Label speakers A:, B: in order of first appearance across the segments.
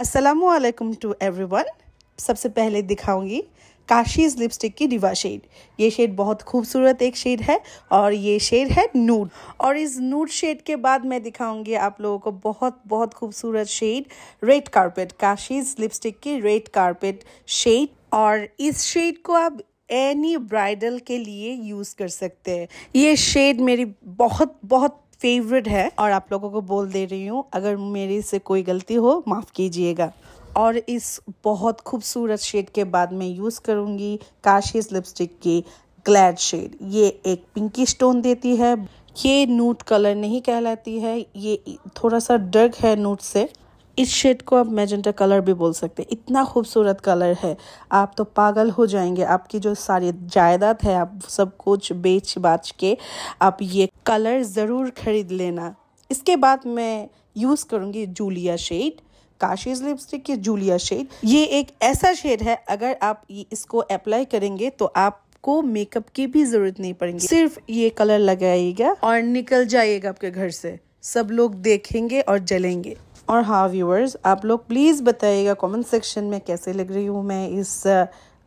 A: असलकम to every one सबसे पहले दिखाऊंगी काशीज़ लिपस्टिक की डिवा शेड ये शेड बहुत खूबसूरत एक शेड है और ये शेड है नूड और इस नूड शेड के बाद मैं दिखाऊंगी आप लोगों को बहुत बहुत खूबसूरत shade red carpet Kashees lipstick की रेड कारपेट शेड और इस शेड को आप एनी ब्राइडल के लिए यूज़ कर सकते हैं ये शेड मेरी बहुत बहुत फेवरेट है और आप लोगों को बोल दे रही हूँ अगर मेरी से कोई गलती हो माफ़ कीजिएगा और इस बहुत खूबसूरत शेड के बाद मैं यूज़ करूँगी काशीज लिपस्टिक की ग्लैड शेड ये एक पिंकी स्टोन देती है ये नूट कलर नहीं कहलाती है ये थोड़ा सा डर्क है नूट से इस शेड को आप मैजेंटा कलर भी बोल सकते हैं इतना खूबसूरत कलर है आप तो पागल हो जाएंगे आपकी जो सारी जायदाद है आप सब कुछ बेच बाच के आप ये कलर ज़रूर ख़रीद लेना इसके बाद मैं यूज़ करूँगी जूलिया शेड काशीज लिपस्टिक की जूलिया शेड ये एक ऐसा शेड है अगर आप इसको अप्लाई करेंगे तो आप आपको मेकअप की भी जरूरत नहीं पड़ेगी सिर्फ ये कलर लगाइएगा और निकल जाइएगा आपके घर से सब लोग देखेंगे और जलेंगे और हाँ व्यूअर्स आप लोग प्लीज़ बताइएगा कमेंट सेक्शन में कैसे लग रही हूँ मैं इस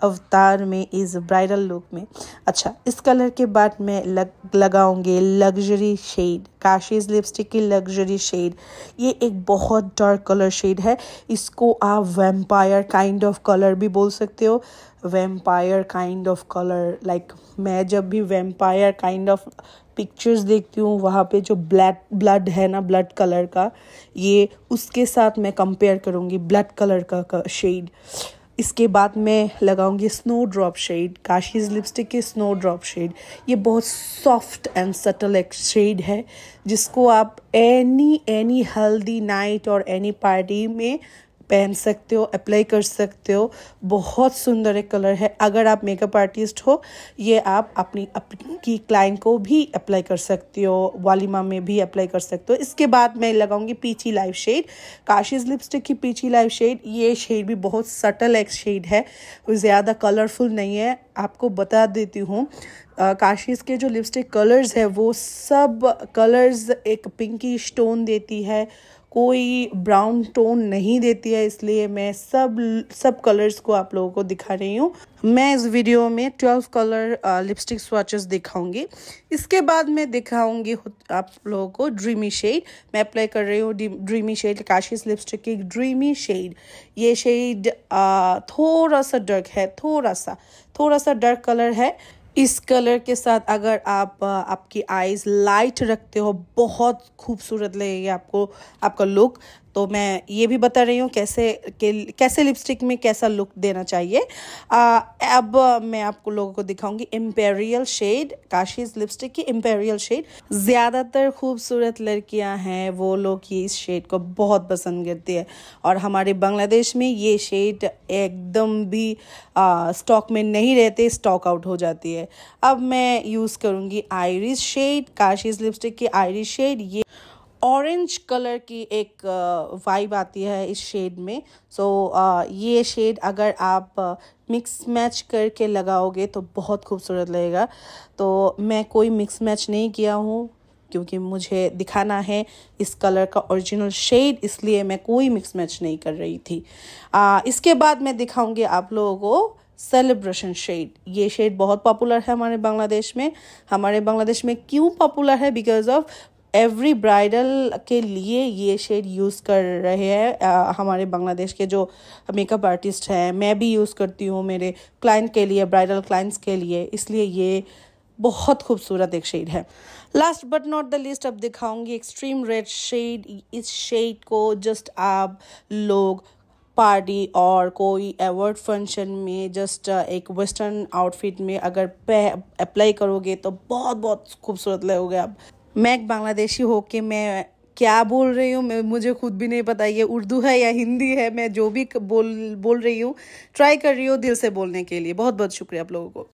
A: अवतार में इस ब्राइडल लुक में अच्छा इस कलर के बाद मैं लग लगाऊँगी लग्जरी शेड काशीज लिपस्टिक की लग्जरी शेड ये एक बहुत डार्क कलर शेड है इसको आप वेम्पायर काइंड ऑफ कलर भी बोल सकते हो vampire kind of colour like मैं जब भी वेम्पायर काइंड ऑफ पिक्चर्स देखती हूँ वहाँ पे जो ब्लैक ब्लड है ना ब्लड कलर का ये उसके साथ मैं कंपेयर करूँगी ब्लड कलर का, का शेड इसके बाद मैं लगाऊंगी snow drop shade Kashees lipstick के स्नो ड्रॉप शेड ये बहुत सॉफ्ट एंड सटल एक शेड है जिसको आप एनी एनी हेल्दी नाइट और एनी पार्टी में पहन सकते हो अप्लाई कर सकते हो बहुत सुंदर एक कलर है अगर आप मेकअप आर्टिस्ट हो ये आप अपनी अपनी क्लाइंट को भी अप्लाई कर सकते हो वालिमा में भी अप्लाई कर सकते हो इसके बाद मैं लगाऊंगी peachy live shade Kashees lipstick की पीछी लाइव शेड ये शेड भी बहुत सटल एक शेड है ज़्यादा कलरफुल नहीं है आपको बता देती हूँ काशीज़ के जो लिपस्टिक कलर्स है वो सब कलर्स एक पिंकी टोन देती है कोई ब्राउन टोन नहीं देती है इसलिए मैं सब सब कलर्स को आप लोगों को दिखा रही हूँ मैं इस वीडियो में ट्वेल्व कलर लिपस्टिक स्वाचेस दिखाऊंगी इसके बाद मैं दिखाऊंगी आप लोगों को ड्रीमी शेड मैं अप्लाई कर रही हूँ ड्रीमी शेड काशिस लिपस्टिक की ड्रीमी शेड ये शेड थोड़ा सा डर्क है थोड़ा सा थोड़ा सा सा डार्क कलर है इस कलर के साथ अगर आप आपकी आईज लाइट रखते हो बहुत खूबसूरत लगेगा आपको आपका लुक तो मैं ये भी बता रही हूँ कैसे के, कैसे लिपस्टिक में कैसा लुक देना चाहिए आ, अब मैं आपको लोगों को दिखाऊंगी इम्पेरियल शेड काशीज लिपस्टिक की इम्पेरियल शेड ज़्यादातर खूबसूरत लड़कियाँ हैं वो लोग ये इस शेड को बहुत पसंद करती है और हमारे बांग्लादेश में ये शेड एकदम भी स्टॉक में नहीं रहते स्टॉक आउट हो जाती है अब मैं यूज़ करूँगी आयरिस शेड काशीज लिपस्टिक की आयरिस शेड ये ऑरेंज कलर की एक वाइब आती है इस शेड में सो so, ये शेड अगर आप मिक्स मैच करके लगाओगे तो बहुत खूबसूरत लगेगा तो मैं कोई मिक्स मैच नहीं किया हूँ क्योंकि मुझे दिखाना है इस कलर का ओरिजिनल शेड इसलिए मैं कोई मिक्स मैच नहीं कर रही थी आ, इसके बाद मैं दिखाऊंगी आप लोगों को सेलिब्रेशन शेड ये शेड बहुत पॉपुलर है हमारे बांग्लादेश में हमारे बांग्लादेश में क्यों पॉपुलर है बिकॉज ऑफ एवरी ब्राइडल के लिए ये शेड यूज़ कर रहे हैं हमारे बांग्लादेश के जो मेकअप आर्टिस्ट हैं मैं भी यूज़ करती हूँ मेरे क्लाइंट के लिए ब्राइडल क्लाइंट्स के लिए इसलिए ये बहुत खूबसूरत एक शेड है last but not the list अब दिखाऊंगी एक्सट्रीम रेड शेड इस शेड को जस्ट आप लोग पार्टी और कोई अवार्ड फंक्शन में जस्ट एक वेस्टर्न आउटफिट में अगर अप्लाई करोगे तो बहुत बहुत खूबसूरत लगोगे आप मैं एक बांग्लादेशी हो के मैं क्या बोल रही हूँ मैं मुझे खुद भी नहीं पता ये उर्दू है या हिंदी है मैं जो भी बोल बोल रही हूँ ट्राई कर रही हूँ दिल से बोलने के लिए बहुत बहुत शुक्रिया आप लोगों को